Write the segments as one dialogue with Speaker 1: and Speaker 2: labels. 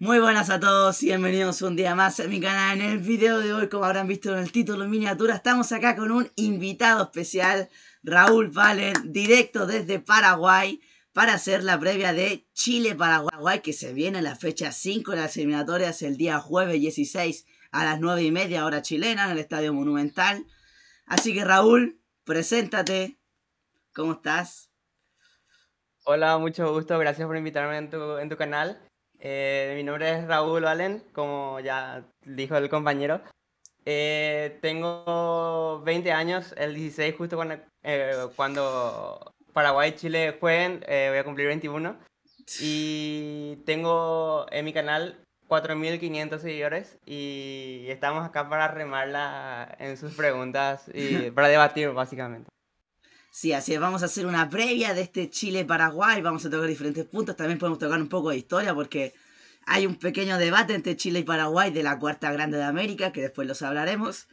Speaker 1: Muy buenas a todos y bienvenidos un día más a mi canal. En el video de hoy, como habrán visto en el título miniatura, estamos acá con un invitado especial, Raúl Valen, directo desde Paraguay, para hacer la previa de Chile-Paraguay, que se viene la fecha 5 de las eliminatorias el día jueves 16 a las 9 y media hora
Speaker 2: chilena en el Estadio Monumental. Así que Raúl, preséntate. ¿Cómo estás? Hola, mucho gusto. Gracias por invitarme en tu, en tu canal. Eh, mi nombre es Raúl Valen, como ya dijo el compañero. Eh, tengo 20 años, el 16 justo cuando, eh, cuando Paraguay y Chile jueguen, voy a cumplir 21. Y tengo en mi canal 4.500 seguidores y estamos acá para remarla en sus preguntas y para debatir básicamente. Sí, así es, vamos
Speaker 1: a hacer una previa de este Chile-Paraguay, vamos a tocar diferentes puntos, también podemos tocar un poco de historia porque hay un pequeño debate entre Chile y Paraguay de la cuarta grande de América, que después los hablaremos.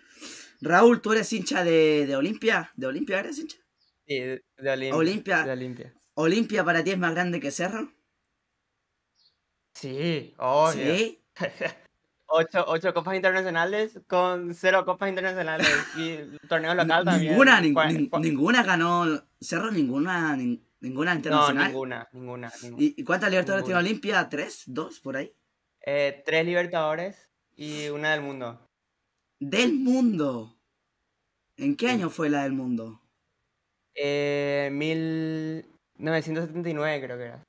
Speaker 1: Raúl, ¿tú eres hincha de, Olimpia? ¿De Olimpia eres hincha? Sí, de
Speaker 2: Olimpia. Olimpia.
Speaker 1: Olimpia. para ti es más grande que Cerro?
Speaker 2: Sí, obvio. ¿Sí? Ocho, copas internacionales con cero copas internacionales y torneo local ninguna,
Speaker 1: también. Ninguna, ninguna ganó Cerro, ninguna, ¿Ninguna internacional? No, ninguna, ninguna. ¿Y, cuántas Libertadores tiene
Speaker 2: Olimpia? ¿Tres? ¿Dos? ¿Por ahí? Eh, tres Libertadores y una del mundo. ¿Del
Speaker 1: mundo? ¿En qué año fue la del mundo?
Speaker 2: Eh,
Speaker 1: 1979 creo que era.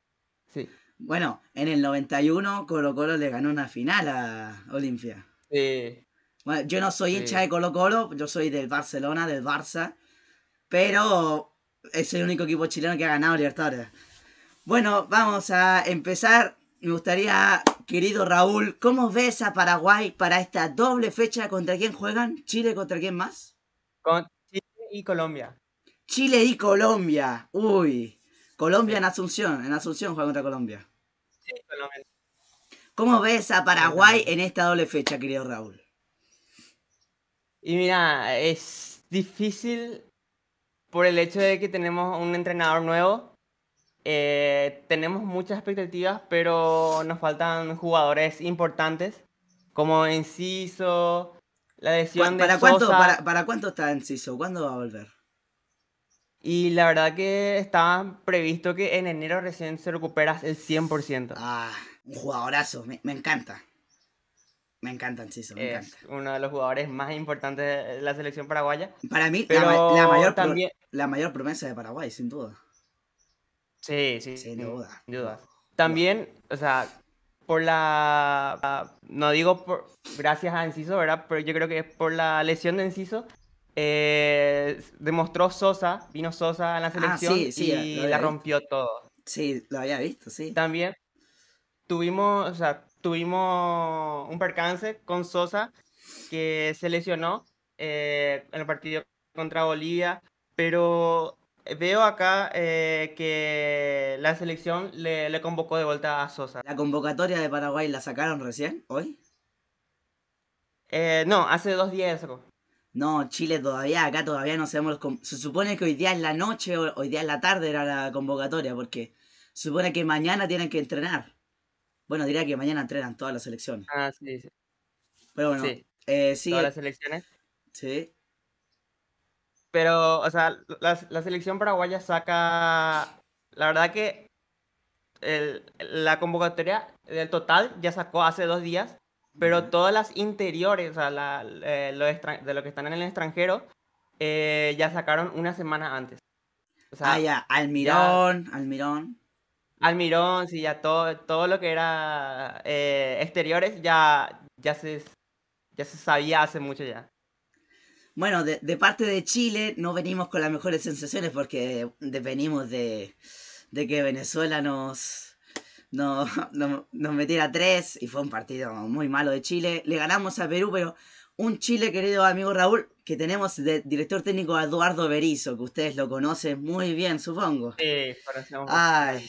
Speaker 1: Sí. Bueno, en el 91 Colo Colo le ganó una final a Olimpia. Sí. Bueno, yo no soy hincha de Colo Colo, yo soy del Barcelona, del Barça. Pero es el único equipo chileno que ha ganado Libertadores. Bueno, vamos a empezar. Me gustaría, querido Raúl, ¿cómo ves a Paraguay para esta doble fecha? ¿Contra quién juegan? ¿Chile contra quién más?
Speaker 2: Con Chile y Colombia.
Speaker 1: Chile y Colombia. Uy. Colombia en Asunción. En Asunción juega contra Colombia. Colombia. ¿Cómo ves a Paraguay en esta doble fecha, querido Raúl?
Speaker 2: Y mira, es difícil por el hecho de que tenemos un entrenador nuevo, eh, tenemos muchas expectativas, pero nos faltan jugadores importantes, como Enciso, la lesión ¿Para de cuánto, Para,
Speaker 1: cuánto está Enciso? ¿Cuándo va a volver?
Speaker 2: Y la verdad que estaba previsto que en enero recién se recuperas el 100%. Ah, un jugadorazo, me, encanta. Me encanta Enciso, me es Uno de los jugadores más importantes de la selección paraguaya. Para mí, la, la, mayor también
Speaker 1: la mayor promesa de Paraguay, sin duda.
Speaker 2: Sí, sí. Sin duda. También, o sea, por la. No digo por, gracias a Enciso, ¿verdad? Pero yo creo que es por la lesión de Enciso. Eh, demostró Sosa, vino Sosa en la ah, selección y la rompió todo. Sí, lo había visto, sí. También tuvimos, sea, tuvimos un percance con Sosa que se lesionó eh, en el partido contra Bolivia pero eh, veo acá eh, que la selección le, convocó de vuelta a Sosa. ¿La convocatoria de Paraguay la sacaron recién, hoy? Eh, no, hace dos días
Speaker 1: No, Chile todavía, acá todavía no sabemos Se supone que hoy día es la noche o hoy día es la tarde era la convocatoria, porque se supone que mañana tienen que entrenar.
Speaker 2: Bueno, diría que mañana entrenan todas las selecciones. Ah, sí, sí. Pero bueno,
Speaker 1: sí. Todas las
Speaker 2: selecciones. Sí. Pero, o sea, la, selección paraguaya saca. La verdad que la convocatoria del total ya sacó hace dos días, pero todas las interiores, o sea, la, eh, de lo que están en el extranjero, eh, ya sacaron una semana antes. O sea, ah, ya, Almirón,
Speaker 1: Almirón.
Speaker 2: Almirón, sí, ya todo, todo lo que era eh, exteriores ya, ya, se, ya se sabía hace mucho ya.
Speaker 1: Bueno, de, parte de Chile no venimos con las mejores sensaciones porque venimos de, que Venezuela nos, no, nos metiera tres y fue un partido muy malo de Chile. Le ganamos a Perú, pero un Chile, querido amigo Raúl, que tenemos de director técnico Eduardo Berizo, que ustedes lo conocen muy bien,
Speaker 2: supongo. Sí, conocemos. Ay.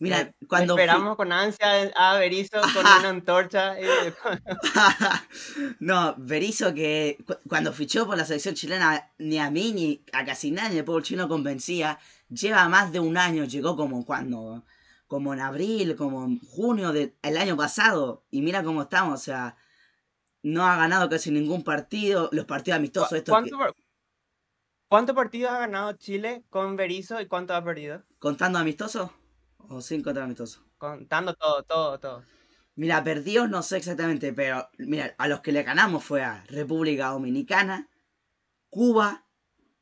Speaker 2: Mira, eh, cuando... Esperamos con ansia eh, a Berizo con una antorcha. Eh,
Speaker 1: no, Berizo que cuando fichó por la selección chilena, ni a mí ni a casi nadie del pueblo chino convencía. Lleva más de un año, llegó como cuando, como en abril, como en junio del año pasado. Y mira cómo estamos, o sea, no ha ganado casi ningún partido,
Speaker 2: los partidos amistosos. Estos ¿Cuántos partidos ha ganado Chile con Berizo y cuántos ha perdido? ¿Contando amistosos? O contra amistoso Contando todo, todo, todo.
Speaker 1: Mira, perdidos no sé exactamente, pero mira, a los que le ganamos fue a República Dominicana, Cuba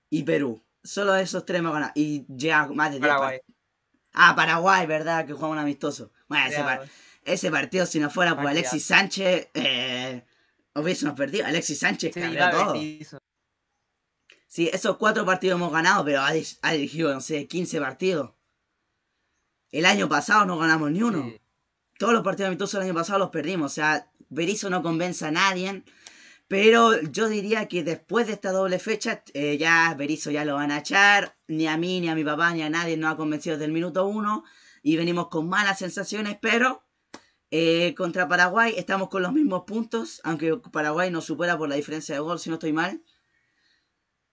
Speaker 1: y Perú. Solo esos tres me ganado Y ya más de Paraguay. Ah, Paraguay, ¿verdad? Que jugamos un amistoso. Bueno, ese, partido, si no fuera por Alexis Sánchez, eh, hubiésemos perdido. Alexis Sánchez sí, todo. Sí, esos cuatro partidos hemos ganado, pero ha, dirigido, no sé, 15 partidos. El año pasado no ganamos ni uno. Todos los partidos amistosos el año pasado los perdimos. O sea, Berizzo no convence a nadie. Pero yo diría que después de esta doble fecha, eh, ya Berizzo ya lo van a echar. Ni a mí, ni a mi papá, ni a nadie nos ha convencido desde el minuto uno. Y venimos con malas sensaciones, pero eh, contra Paraguay estamos con los mismos puntos. Aunque Paraguay nos supera por la diferencia de gol, si no estoy mal.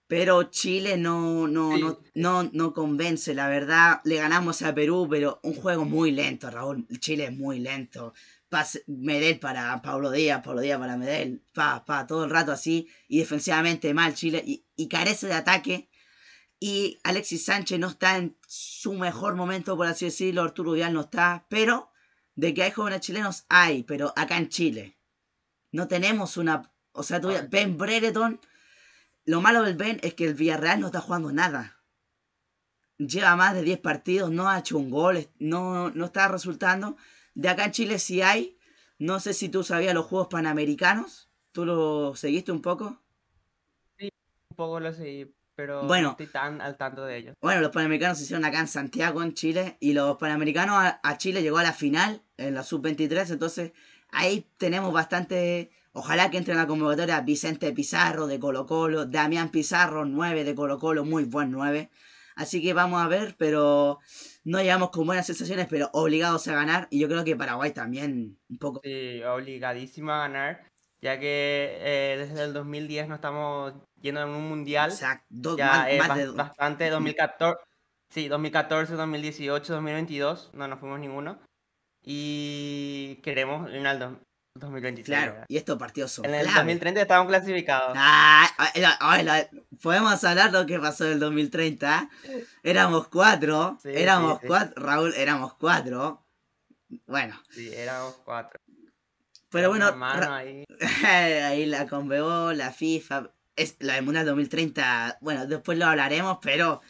Speaker 1: Pero Chile no, no, no, no, convence, la verdad. Le ganamos a Perú, pero un juego muy lento, Raúl. Chile es muy lento. paz Medel para Pablo Díaz, Pablo Díaz para Medel, pa, pa, todo el rato así. Y defensivamente mal Chile y, carece de ataque. Y Alexis Sánchez no está en su mejor momento, por así decirlo. Arturo Vidal no está, pero de que hay jóvenes chilenos, hay, pero acá en Chile. No tenemos una. O sea, tú, ah, Ben Brereton lo malo del Ben es que el Villarreal no está jugando nada. Lleva más de 10 partidos, no ha hecho un gol, no, no está resultando. De acá en Chile sí hay. No sé si tú sabías los Juegos Panamericanos. ¿Tú lo seguiste un poco?
Speaker 2: Sí, un poco lo seguí, pero bueno, no estoy tan al tanto de ellos. Bueno,
Speaker 1: los Panamericanos se hicieron acá en Santiago, en Chile, y los Panamericanos a, a Chile llegó a la final, en la sub-23, entonces ahí tenemos bastante Ojalá que entre en la convocatoria Vicente Pizarro de Colo Colo, Damián Pizarro 9 de Colo Colo, muy buen 9. Así que vamos a ver, pero no llegamos con buenas sensaciones, pero obligados a ganar. Y yo creo que Paraguay también
Speaker 2: un poco. Sí, obligadísimo a ganar, ya que eh, desde el 2010 no estamos yendo en un mundial. Exacto, más, bastante 2014. Sí, 2014, 2018, 2022, no nos fuimos ninguno. Y queremos, Rinaldo, Claro,
Speaker 1: y esto partió En el 2030
Speaker 2: estaban clasificados. Ah, ah, ah, podemos hablar de lo que pasó en el 2030.
Speaker 1: Éramos cuatro. éramos cuatro. Raúl, éramos cuatro. Bueno. Sí, éramos cuatro. Pero bueno, ahí. la Convegó, la FIFA, es, la de Mundial 2030, bueno, después lo hablaremos, pero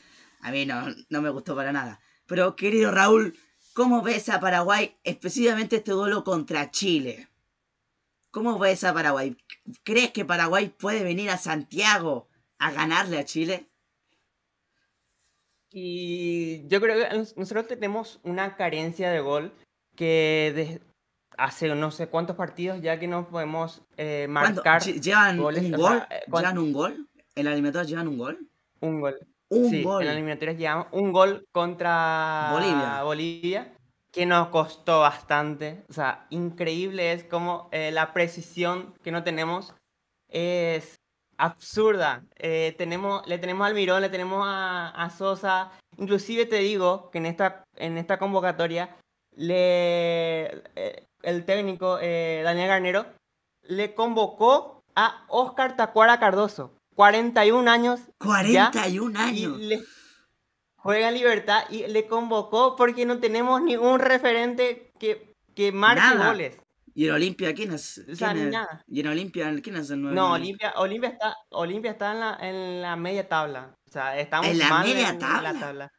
Speaker 1: a mí no, no me gustó para nada. Pero querido Raúl, ¿cómo ves a Paraguay, específicamente este duelo contra Chile? ¿Cómo ves a Paraguay? ¿Crees que Paraguay puede venir a Santiago a ganarle a Chile?
Speaker 2: Y yo creo que nosotros tenemos una carencia de gol que hace no sé cuántos partidos ya que no podemos eh, marcar. Eh, ¿Llevan un gol? ¿Llevan un gol? ¿En la llevan un gol? Un gol. Un gol. En la eliminatoria un gol contra Bolivia. Bolivia que nos costó bastante. O sea, increíble es como eh, la precisión que no tenemos es absurda. Eh, tenemos, le tenemos al Mirón, le tenemos a, Sosa. Inclusive te digo que en esta, en esta convocatoria le, eh, el técnico Daniel Garnero le convocó a Oscar Tacuara Cardoso. 41 años. 41 años. le, juega en libertad y le convocó porque no tenemos ningún referente que, que marque goles.
Speaker 1: ¿Y en Olimpia quién es? ¿Y en Olimpia quién es el nuevo? No, Olimpia,
Speaker 2: Olimpia está, Olimpia está en, la, media tabla. O sea, estamos ¿En la media tabla?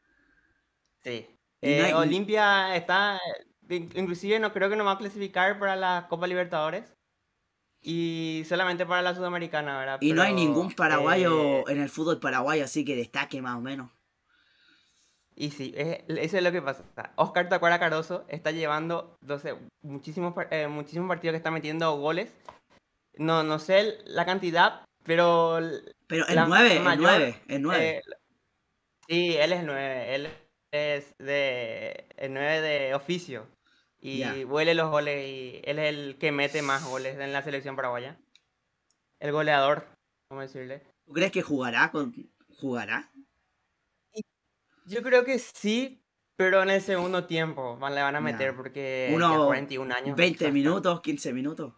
Speaker 2: Sí. Eh, Olimpia está, eh, inclusive no creo que nos va a clasificar para la Copa Libertadores. Y solamente para la Sudamericana, ¿verdad? Y no hay ningún paraguayo eh, en el fútbol paraguayo así que destaque más o menos. Y sí, eso es lo que pasa. Oscar Tacuara Cardoso está llevando muchísimos, eh, muchísimos partidos que está metiendo goles. No, no sé la cantidad, pero... Pero el 9, el 9, el 9. Eh, sí, él es 9, él es de, el 9 de oficio. Y huele los goles y él es el que mete más goles en la selección paraguaya. El goleador, vamos decirle. ¿Tú crees que jugará con... jugará? Yo creo que sí, pero en el segundo tiempo le van a meter porque Uno, 41 años. 20 minutos,
Speaker 1: 15 minutos.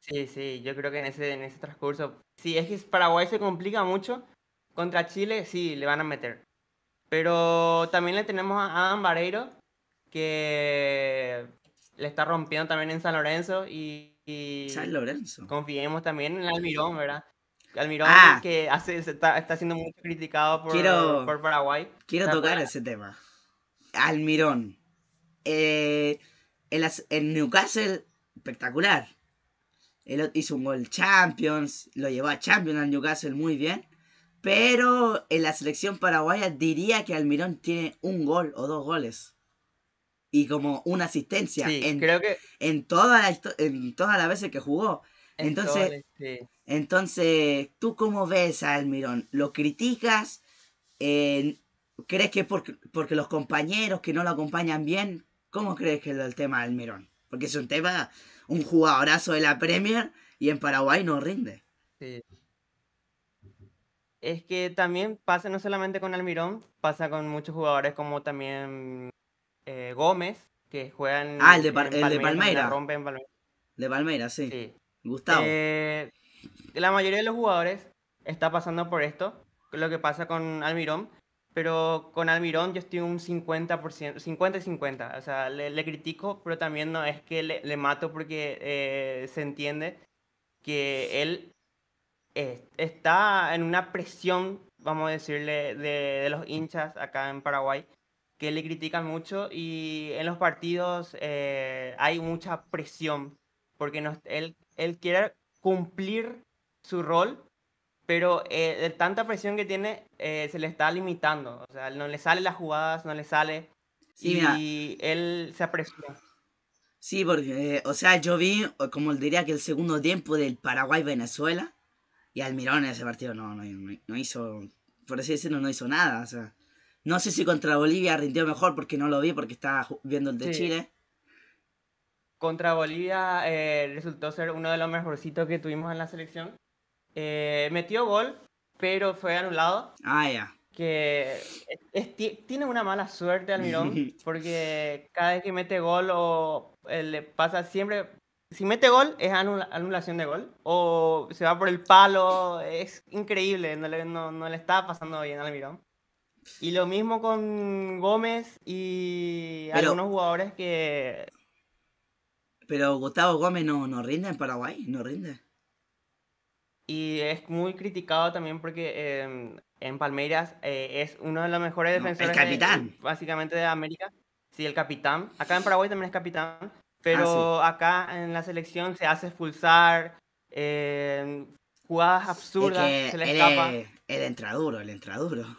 Speaker 2: Sí, sí, yo creo que en ese, en ese transcurso. Si es que Paraguay se complica mucho, contra Chile sí, le van a meter. Pero también le tenemos a Adam Vareiro que le está rompiendo también en San Lorenzo y, y San Lorenzo. Confiemos también en Almirón, ¿verdad? Almirón ah. que hace, está, siendo muy criticado por, por Paraguay. Quiero tocar ese
Speaker 1: tema. Almirón. en eh, Newcastle, espectacular. Él hizo un gol Champions, lo llevó a Champions al Newcastle muy bien. Pero en la selección paraguaya diría que Almirón tiene un gol o dos goles. Y como una asistencia en, creo que... en, toda en todas las veces que jugó. Entonces, este, entonces, ¿tú cómo ves a Almirón? ¿Lo criticas? Eh, ¿Crees que es porque los compañeros que no lo acompañan bien? ¿Cómo crees que es el tema de Almirón? Porque es un tema, un jugadorazo de la Premier y en Paraguay no rinde.
Speaker 2: Sí. Es que también pasa no solamente con Almirón, pasa con muchos jugadores como también eh, Gómez, que juegan. Ah, el de, El de Palmeira. sí. Gustavo. Eh, la mayoría de los jugadores está pasando por esto, lo que pasa con Almirón, pero con Almirón yo estoy un 50%, 50 y 50, o sea, le, critico, pero también no es que le, mato porque eh, se entiende que él está en una presión, vamos a decirle, de, los hinchas acá en Paraguay, que le critican mucho y en los partidos eh, hay mucha presión, porque no, él él quiere cumplir su rol, pero eh, de tanta presión que tiene, eh, se le está limitando. O sea, no le salen las jugadas, no le sale. y él se apresura.
Speaker 1: Sí, porque, o sea, yo vi, como diría que el segundo tiempo del Paraguay-Venezuela, y Almirón en ese partido no, no, hizo, por así decirlo, no hizo nada. O sea, no sé si contra Bolivia rindió mejor porque no lo vi, porque estaba viendo el de Chile.
Speaker 2: Contra Bolivia eh, resultó ser uno de los mejorcitos que tuvimos en la selección. Eh, metió gol, pero fue anulado. Ah, ya. Que tiene una mala suerte Almirón, porque cada vez que mete gol o eh, le pasa siempre... Si mete gol, es anulación de gol. O se va por el palo. Es increíble. No le, no, le está pasando bien al Almirón. Y lo mismo con Gómez y algunos jugadores que
Speaker 1: pero Gustavo Gómez no, no rinde en Paraguay, no rinde.
Speaker 2: Y es muy criticado también porque em, en Palmeiras eh, es uno de los mejores defensores. el capitán. básicamente de América. Sí, el capitán. Acá en Paraguay también es capitán. Ah, pero acá en la selección se hace expulsar. Em, jugadas absurdas. se le escapa. el entraduro, el entraduro.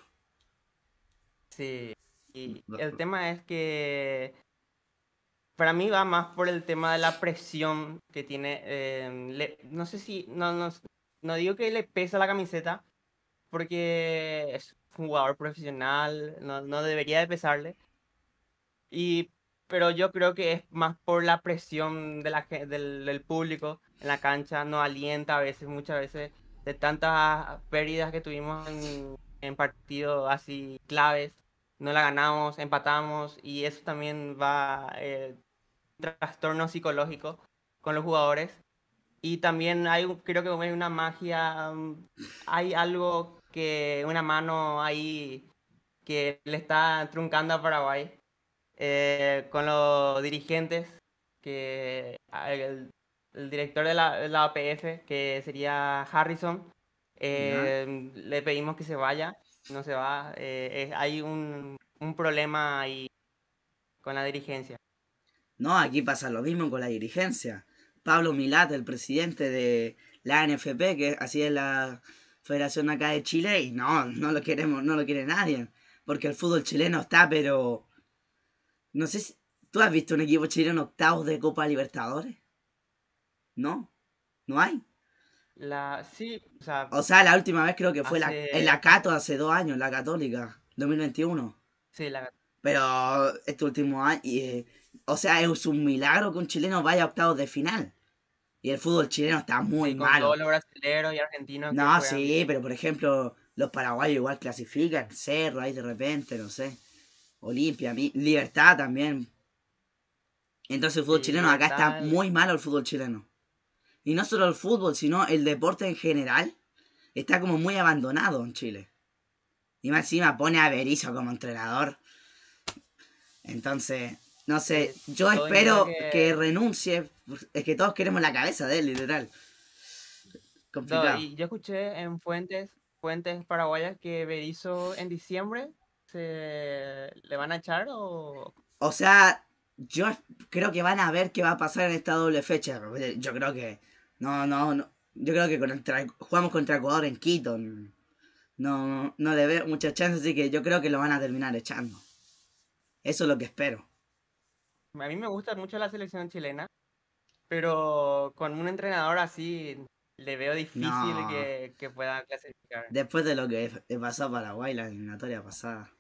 Speaker 2: Sí. Y el tema es que para mí va más por el tema de la presión que tiene. Em, no sé si. No, no, no, digo que le pesa la camiseta, porque es un jugador profesional, no, no, debería de pesarle. Y, pero yo creo que es más por la presión de la, del, público en la cancha, no alienta a veces, muchas veces, de tantas pérdidas que tuvimos en, en partidos así claves no la ganamos, empatamos y eso también va eh, trastorno psicológico con los jugadores. Y también hay, creo que hay una magia, mm, hay algo que, una mano ahí que le está truncando a Paraguay eh, con los dirigentes, que el, director de la, APF, que sería Harrison, eh, le pedimos que se vaya no se va. Eh, hay un, problema ahí con la dirigencia.
Speaker 1: No, aquí pasa lo mismo con la dirigencia. Pablo Milat, el presidente de la NFP, que así es la federación acá de Chile, y no, no lo queremos, no lo quiere nadie. Porque el fútbol chileno está, pero... No sé si... ¿Tú has visto un equipo chileno octavos de Copa Libertadores? No, no hay.
Speaker 2: La, sí, o sea,
Speaker 1: la última vez creo que fue la, en la Cato hace dos años, la Católica, 2021. Sí, la Pero este último año, eh, o sea, es un milagro que un chileno vaya a octavos de final. Y el fútbol chileno está muy malo. los
Speaker 2: brasileños y argentinos. No,
Speaker 1: sí, pero por ejemplo, los paraguayos igual clasifican. Cerro ahí de repente, no sé. Olimpia, Libertad también. Entonces el fútbol chileno, acá está muy malo el fútbol chileno y no solo el fútbol, sino el deporte en general, está como muy abandonado en Chile. Y más encima pone a Berizzo como entrenador. Entonces, no sé, yo espero que... renuncie. Es que todos queremos la cabeza de él, literal. Complicado. y
Speaker 2: yo escuché en fuentes, fuentes paraguayas que Berizzo en diciembre se le van a echar o.
Speaker 1: O sea, yo creo que van a ver qué va a pasar en esta doble fecha. Yo creo que no, no, no. Yo creo que jugamos contra Ecuador en Quito. No, no, no le veo muchas chances, así que yo creo que lo van a terminar echando. Eso es lo que espero.
Speaker 2: A mí me gusta mucho la selección chilena, pero con un entrenador así le veo difícil que, pueda clasificar.
Speaker 1: Después de lo que pasó a Paraguay la eliminatoria pasada.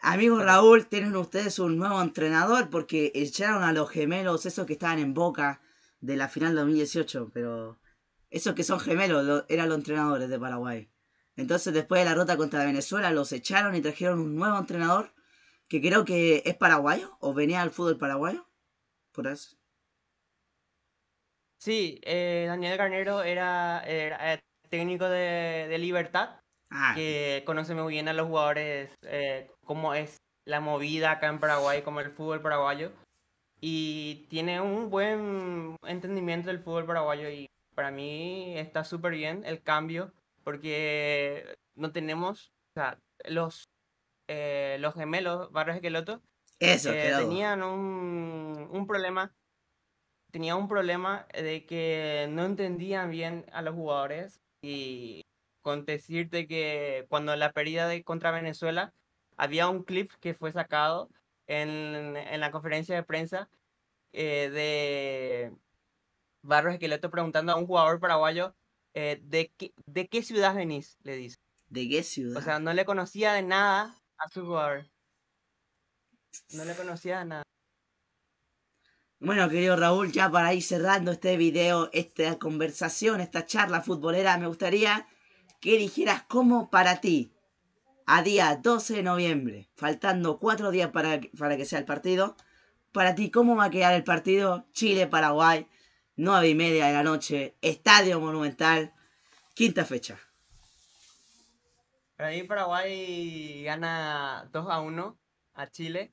Speaker 1: Amigo Raúl, tienen ustedes un nuevo entrenador porque echaron a los gemelos esos que estaban en Boca de la final 2018, pero esos que son gemelos eran los entrenadores de Paraguay. Entonces después de la ruta contra Venezuela los echaron y trajeron un nuevo entrenador que creo que es paraguayo o venía al fútbol paraguayo, por eso.
Speaker 2: Sí, eh, Daniel Garnero era, eh, técnico de, Libertad, ah. que conoce muy bien a los jugadores, eh, cómo es la movida acá en Paraguay, como el fútbol paraguayo y tiene un buen entendimiento del fútbol paraguayo y para mí está súper bien el cambio porque no tenemos, o sea, los, eh, los gemelos Barros Esqueloto
Speaker 1: Eso, eh, tenían
Speaker 2: un, problema tenía un problema de que no entendían bien a los jugadores y con decirte que cuando la pérdida de contra Venezuela había un clip que fue sacado en, la conferencia de prensa eh, de Barros Esqueleto preguntando a un jugador paraguayo eh, ¿de, qué, ¿de qué ciudad venís? Le dice. ¿De qué ciudad? O sea, no le conocía de nada a su jugador. No le conocía de nada.
Speaker 1: Bueno, querido Raúl, ya para ir cerrando este video, esta conversación, esta charla futbolera, me gustaría que dijeras cómo para ti a día 12 de noviembre, faltando cuatro días para, para que sea el partido. Para ti, ¿cómo va a quedar el partido Chile-Paraguay? nueve y media de la noche, Estadio Monumental, quinta fecha.
Speaker 2: Para mí Paraguay gana 2 a 1 a Chile.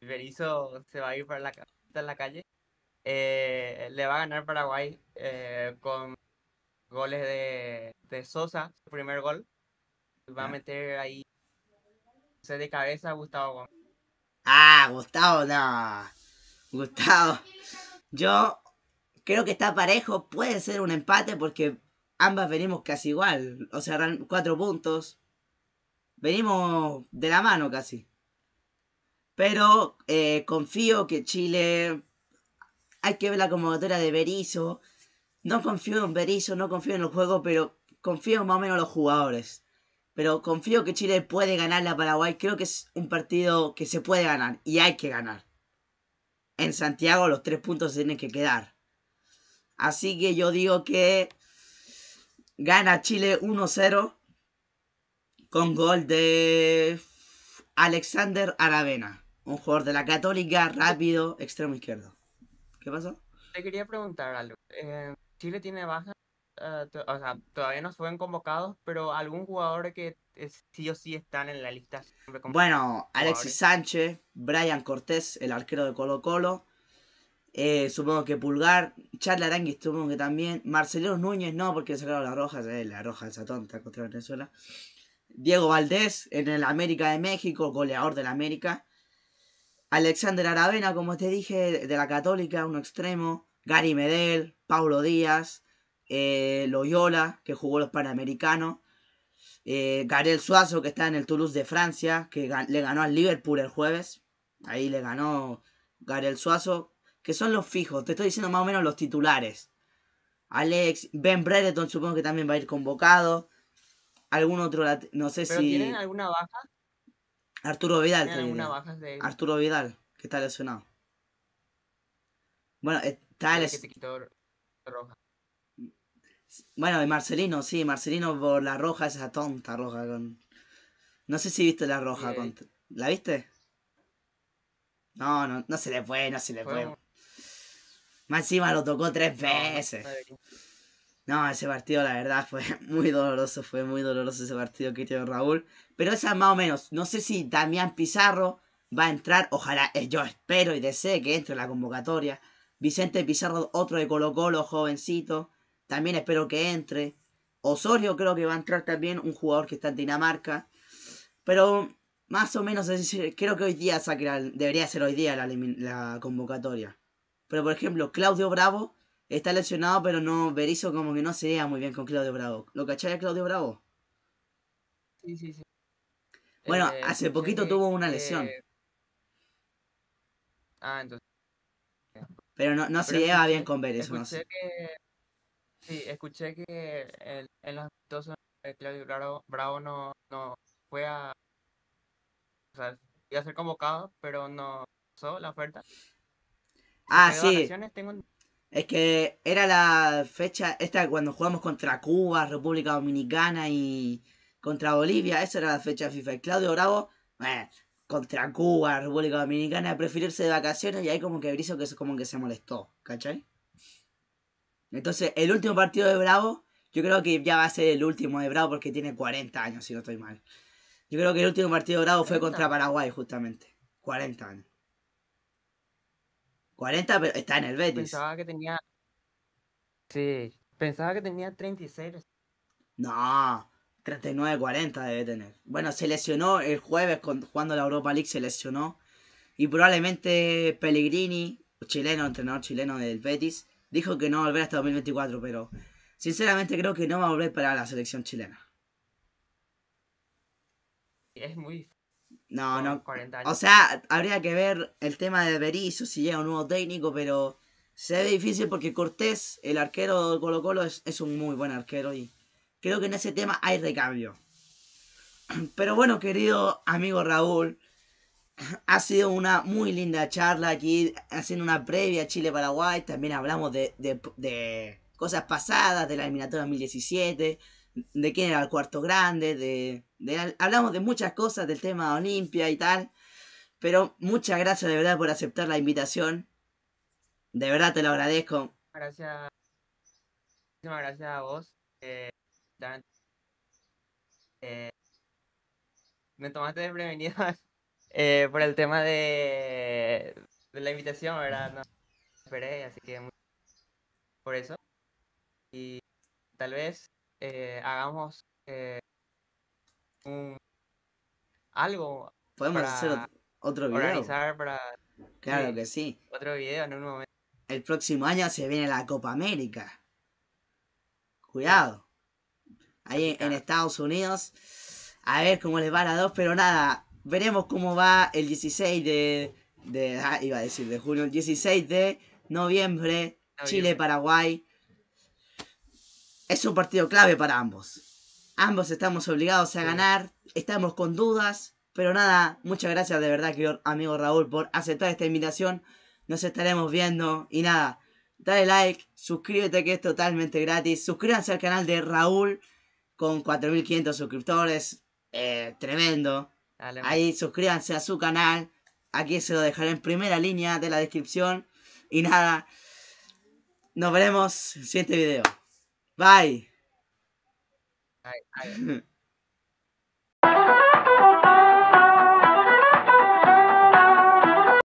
Speaker 2: Berizzo se va a ir para la, en la calle. Eh, le va a ganar Paraguay eh, con goles de, de Sosa, primer gol, va a meter ahí se de cabeza Gustavo
Speaker 1: Ah, Gustavo, no. Gustavo. Yo creo que está parejo, puede ser un empate porque ambas venimos casi igual. O sea, cuatro puntos. Venimos de la mano casi. Pero eh, confío que Chile. Hay que ver la convocatoria de Berizzo. No confío en Berizzo, no confío en el juego, pero confío más o menos en los jugadores pero confío que Chile puede ganar la Paraguay. Creo que es un partido que se puede ganar y hay que ganar. En Santiago los tres puntos se tienen que quedar. Así que yo digo que gana Chile 1-0 con gol de Alexander Aravena, un jugador de la Católica, rápido, extremo izquierdo. ¿Qué pasó?
Speaker 2: Le quería preguntar algo. Eh, ¿Chile tiene baja? Eh, o sea, todavía no fueron convocados, pero algún jugador que sí o sí están en la lista.
Speaker 1: Bueno, Alexis Sánchez, Brian Cortés, el arquero de Colo Colo, eh, supongo que Pulgar, Charla estuvo supongo que también, Marcelo Núñez, no, porque sacaron La Roja, eh, la roja esa tonta contra Venezuela. Diego Valdés, en el América de México, goleador del América. Alexander Aravena, como te dije, de la Católica, un extremo. Gary Medel, Paulo Díaz, eh, Loyola, que jugó los Panamericanos, eh, Garel Suazo, que está en el Toulouse de Francia, que le ganó al Liverpool el jueves, ahí le ganó Garel Suazo, que son los fijos, te estoy diciendo más o menos los titulares. Alex, Ben Brereton supongo que también va a ir convocado. Algún otro, no sé si... ¿Tienen alguna baja? Arturo Vidal. Arturo Vidal, que está lesionado. Bueno, eh, está lesionado. Bueno, de Marcelino, sí, Marcelino por la roja, esa tonta roja con. No sé si viste la roja eh. con. ¿La viste? No, no, no se le fue, no se le fue. Más encima lo tocó tres veces. No, ese partido la verdad fue muy doloroso, fue muy doloroso ese partido que tiene Raúl. Pero esa más o menos, no sé si Damián Pizarro va a entrar, ojalá, eh, yo espero y deseo que entre en la convocatoria. Vicente Pizarro, otro de Colo Colo, jovencito. También espero que entre. Osorio creo que va a entrar también, un jugador que está en Dinamarca. Pero más o menos creo que hoy día debería ser hoy día la, convocatoria. Pero por ejemplo, Claudio Bravo está lesionado, pero no Berizzo como que no se lleva muy bien con Claudio Bravo. ¿Lo cachai Claudio Bravo? Sí, sí, sí. Bueno,
Speaker 2: eh, hace poquito tuvo una lesión. Ah, entonces.
Speaker 1: Pero no, se lleva bien con Berizzo. No sé.
Speaker 2: Sí, escuché que el, en los dos Claudio Bravo, no, fue a. iba a ser convocado, pero no pasó la oferta.
Speaker 1: Ah, sí. Es que era la fecha, esta cuando jugamos contra Cuba, República Dominicana y contra Bolivia, esa era la fecha de FIFA. Y Claudio Bravo, eh, contra Cuba, República Dominicana, irse de vacaciones y ahí como que briso que como que se molestó, ¿cachai? Entonces, el último partido de Bravo, yo creo que ya va a ser el último de Bravo porque tiene 40 años, si no estoy mal. Yo creo que el último partido de Bravo fue contra Paraguay, justamente. 40 años. 40, pero está en el Betis. Pensaba que tenía. Sí,
Speaker 2: pensaba que tenía 36.
Speaker 1: No, 39, 40 debe tener. Bueno, se lesionó el jueves cuando la Europa League, se lesionó. Y probablemente Pellegrini, chileno, entrenador chileno del Betis, Dijo que no va a volver hasta 2024, pero sinceramente creo que no va a volver para la selección chilena. Es muy... No,
Speaker 2: no. O sea,
Speaker 1: habría que ver el tema de Berizzo, si llega un nuevo técnico, pero se ve difícil porque Cortés, el arquero de Colo Colo, es, es un muy buen arquero y creo que en ese tema hay recambio. Pero bueno, querido amigo Raúl, ha sido una muy linda charla aquí, haciendo una previa Chile-Paraguay. También hablamos de, cosas pasadas, de la eliminatoria 2017, de quién era el cuarto grande, de, hablamos de muchas cosas, del tema Olimpia y tal. Pero muchas gracias de verdad por aceptar la invitación. De verdad te lo agradezco.
Speaker 2: Gracias. Muchísimas gracias a vos. Eh, eh, me tomaste prevenida eh, por el tema de, la invitación, ¿verdad? No esperé, así que por eso. Y tal vez eh, hagamos eh, un, algo.
Speaker 1: Podemos hacer
Speaker 2: otro video. Claro que sí. Otro video en un momento.
Speaker 1: El próximo año se viene la Copa América. Cuidado. Ahí en, Estados Unidos. A ver cómo les va a la dos, pero nada veremos cómo va el 16 de... Ah, iba a decir de junio, el 16 de noviembre, Chile-Paraguay. Es un partido clave para ambos. Ambos estamos obligados a ganar, estamos con dudas, pero nada, muchas gracias de verdad, querido amigo Raúl, por aceptar esta invitación. Nos estaremos viendo y nada, dale like, suscríbete que es totalmente gratis. Suscríbanse al canal de Raúl con 4.500 suscriptores. Eh, tremendo. Ahí suscríbanse a su canal. Aquí se lo dejaré en primera línea de la descripción. Y nada, nos veremos en el siguiente video. bye.